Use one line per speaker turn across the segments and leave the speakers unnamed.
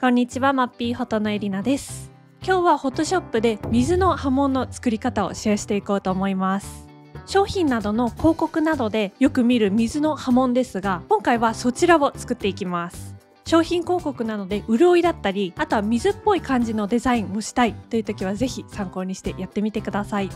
こんにちはマッピーホトのエリナです今日はホットショップで水の波紋の作り方をシェアしていこうと思います商品などの広告などでよく見る水の波紋ですが今回はそちらを作っていきます商品広告なので潤いだったりあとは水っぽい感じのデザインをしたいという時は是非参考にしてやってみてください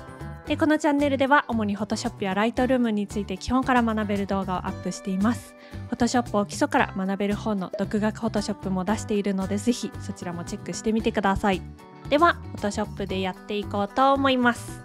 でこのチャンネルでは主に Photoshop やライトルームについて基本から学べる動画をアップしています Photoshop を基礎から学べる本の独学 Photoshop も出しているのでぜひそちらもチェックしてみてくださいでは Photoshop でやっていこうと思います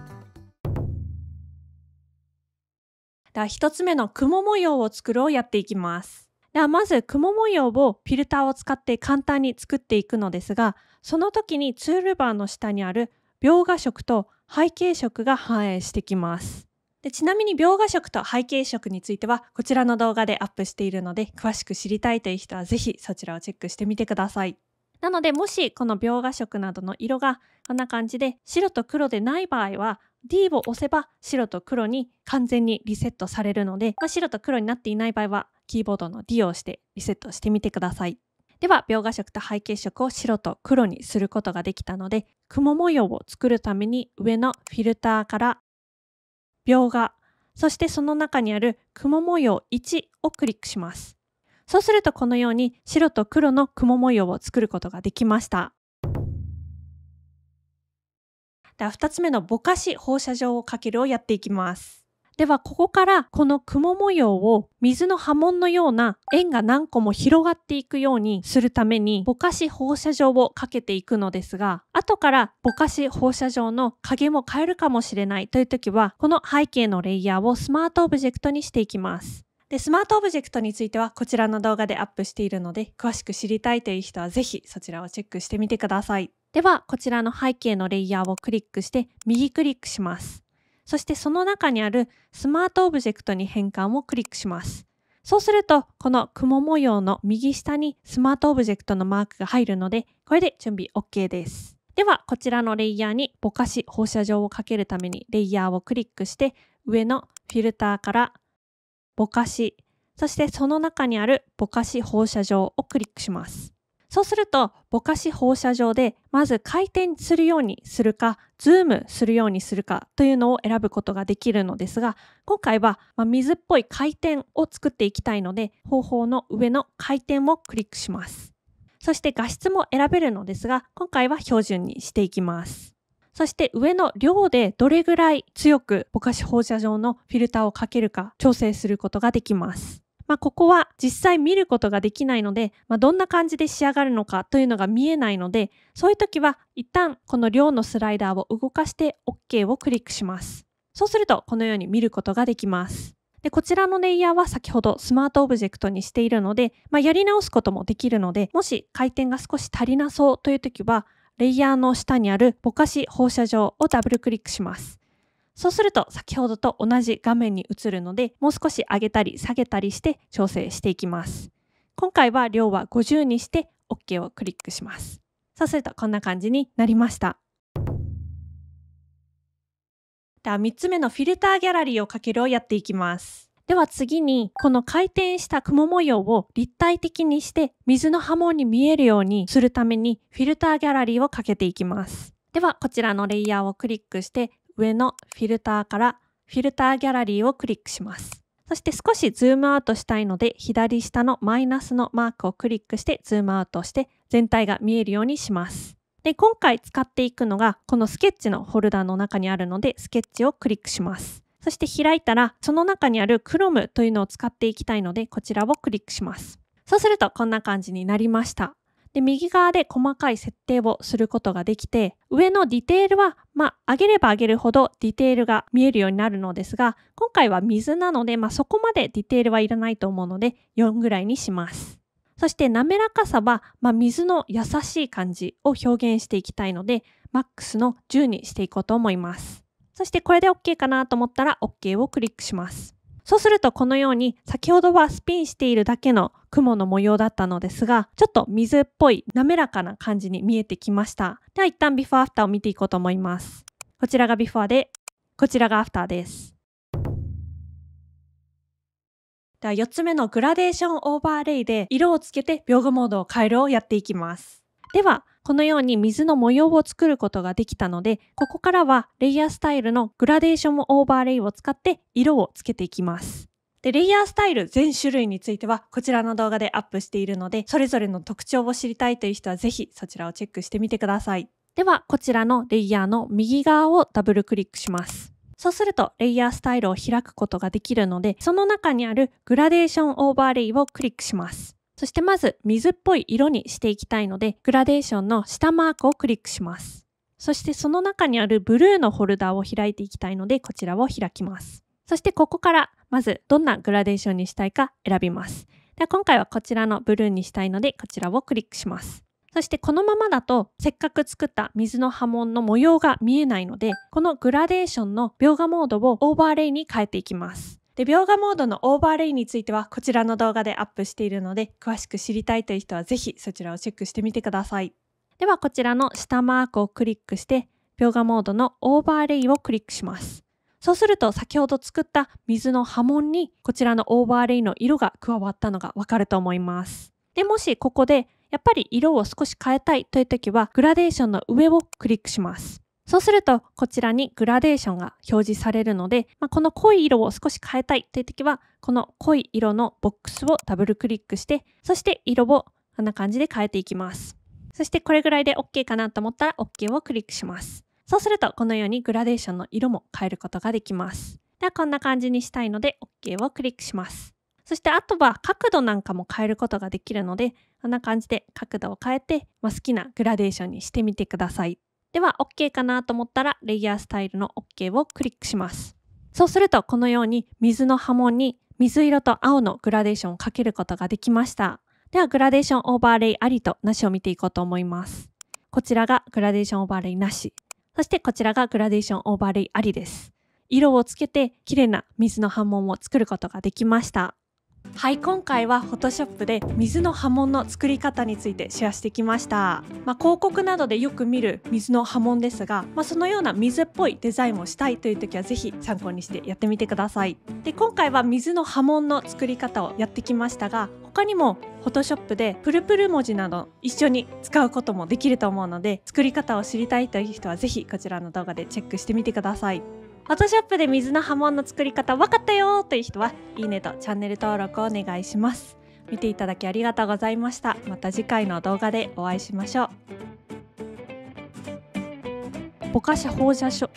では1つ目の雲模様を作るをやっていきますではまず雲模様をフィルターを使って簡単に作っていくのですがその時にツールバーの下にある描画色と背景色が反映してきます。でちなみに描画色と背景色についてはこちらの動画でアップしているので詳しく知りたいという人は是非そちらをチェックしてみてください。なのでもしこの描画色などの色がこんな感じで白と黒でない場合は D を押せば白と黒に完全にリセットされるので、まあ、白と黒になっていない場合はキーボードの D を押してリセットしてみてください。では描画色と背景色を白と黒にすることができたので雲模様を作るために上のフィルターから描画そしてその中にある雲模様1をクリックしますそうするとこのように白と黒の雲模様を作ることができましたでは2つ目のぼかし放射状をかけるをやっていきますではここからこの雲模様を水の波紋のような円が何個も広がっていくようにするためにぼかし放射状をかけていくのですが後からぼかし放射状の影も変えるかもしれないという時はこの背景のレイヤーをスマートオブジェクトにしていきますで、スマートオブジェクトについてはこちらの動画でアップしているので、詳しく知りたいという人はぜひそちらをチェックしてみてください。では、こちらの背景のレイヤーをクリックして右クリックします。そしてその中にあるスマートオブジェクトに変換をクリックします。そうすると、この雲模様の右下にスマートオブジェクトのマークが入るので、これで準備 OK です。では、こちらのレイヤーにぼかし放射状をかけるためにレイヤーをクリックして、上のフィルターからぼかし、そしてその中にあるぼかし放射状をクリックします。そうすると、ぼかし放射状で、まず回転するようにするか、ズームするようにするかというのを選ぶことができるのですが、今回は、ま水っぽい回転を作っていきたいので、方法の上の回転をクリックします。そして画質も選べるのですが、今回は標準にしていきます。そして上の量でどれぐらい強くぼかし放射状のフィルターをかけるか調整することができます。まあ、ここは実際見ることができないので、まあ、どんな感じで仕上がるのかというのが見えないのでそういう時は一旦この量のスライダーを動かして OK をクリックしますそうするとこのように見ることができますでこちらのレイヤーは先ほどスマートオブジェクトにしているので、まあ、やり直すこともできるのでもし回転が少し足りなそうという時はレイヤーの下にあるぼかし放射状をダブルクリックしますそうすると先ほどと同じ画面に映るのでもう少し上げたり下げたりして調整していきます。今回は量は50にして OK をクリックします。そうするとこんな感じになりました。では3つ目のフィルターギャラリーをかけるをやっていきます。では次にこの回転した雲模様を立体的にして水の波紋に見えるようにするためにフィルターギャラリーをかけていきます。ではこちらのレイヤーをクリックして上のフィルターからフィルターギャラリーをクリックします。そして少しズームアウトしたいので左下のマイナスのマークをクリックしてズームアウトして全体が見えるようにします。で今回使っていくのがこのスケッチのフォルダの中にあるのでスケッチをクリックします。そして開いたらその中にある Chrome というのを使っていきたいのでこちらをクリックします。そうするとこんな感じになりました。で、右側で細かい設定をすることができて、上のディテールは、まあ、上げれば上げるほどディテールが見えるようになるのですが、今回は水なので、まあ、そこまでディテールはいらないと思うので、4ぐらいにします。そして滑らかさは、まあ、水の優しい感じを表現していきたいので、マックスの10にしていこうと思います。そしてこれで OK かなと思ったら OK をクリックします。そうするとこのように先ほどはスピンしているだけの雲の模様だったのですが、ちょっと水っぽい滑らかな感じに見えてきました。では一旦ビフォーアフターを見ていこうと思います。こちらがビフォーで、こちらがアフターです。では4つ目のグラデーションオーバーレイで色をつけて描画モードを変えるをやっていきます。では、このように水の模様を作ることができたので、ここからはレイヤースタイルのグラデーションオーバーレイを使って色をつけていきます。で、レイヤースタイル全種類についてはこちらの動画でアップしているので、それぞれの特徴を知りたいという人はぜひそちらをチェックしてみてください。では、こちらのレイヤーの右側をダブルクリックします。そうすると、レイヤースタイルを開くことができるので、その中にあるグラデーションオーバーレイをクリックします。そしてまず水っぽい色にしていきたいので、グラデーションの下マークをクリックします。そしてその中にあるブルーのホルダーを開いていきたいので、こちらを開きます。そしてここからまずどんなグラデーションにしたいか選びます。では今回はこちらのブルーにしたいのでこちらをクリックします。そしてこのままだとせっかく作った水の波紋の模様が見えないのでこのグラデーションの描画モードをオーバーレイに変えていきます。で描画モードのオーバーレイについてはこちらの動画でアップしているので詳しく知りたいという人は是非そちらをチェックしてみてください。ではこちらの下マークをクリックして描画モードのオーバーレイをクリックします。そうすると先ほど作った水の波紋にこちらのオーバーレイの色が加わったのがわかると思います。でもしここでやっぱり色を少し変えたいという時はグラデーションの上をクリックします。そうするとこちらにグラデーションが表示されるので、まあ、この濃い色を少し変えたいという時はこの濃い色のボックスをダブルクリックしてそして色をこんな感じで変えていきます。そしてこれぐらいで OK かなと思ったら OK をクリックします。そうするとこのようにグラデーションの色も変えることができます。ではこんな感じにしたいので OK をクリックします。そしてあとは角度なんかも変えることができるのでこんな感じで角度を変えて、まあ、好きなグラデーションにしてみてください。では OK かなと思ったらレイヤースタイルの OK をクリックします。そうするとこのように水の波紋に水色と青のグラデーションをかけることができました。ではグラデーションオーバーレイありとなしを見ていこうと思います。こちらがグラデーションオーバーレイなし。そしてこちらがグラデーションオーバーレイありです。色をつけて綺麗な水の波紋を作ることができました。はい今回は Photoshop で水の波紋の作り方についてシェアしてきました、まあ、広告などでよく見る水の波紋ですが、まあ、そのような水っぽいデザインをしたいという時は是非参考にしてやってみてくださいで今回は水の波紋の作り方をやってきましたが他にも Photoshop でプルプル文字など一緒に使うこともできると思うので作り方を知りたいという人は是非こちらの動画でチェックしてみてください。フォトショップで水の波紋の作り方分かったよという人はいいねとチャンネル登録をお願いします見ていただきありがとうございましたまた次回の動画でお会いしましょうぼかし放射書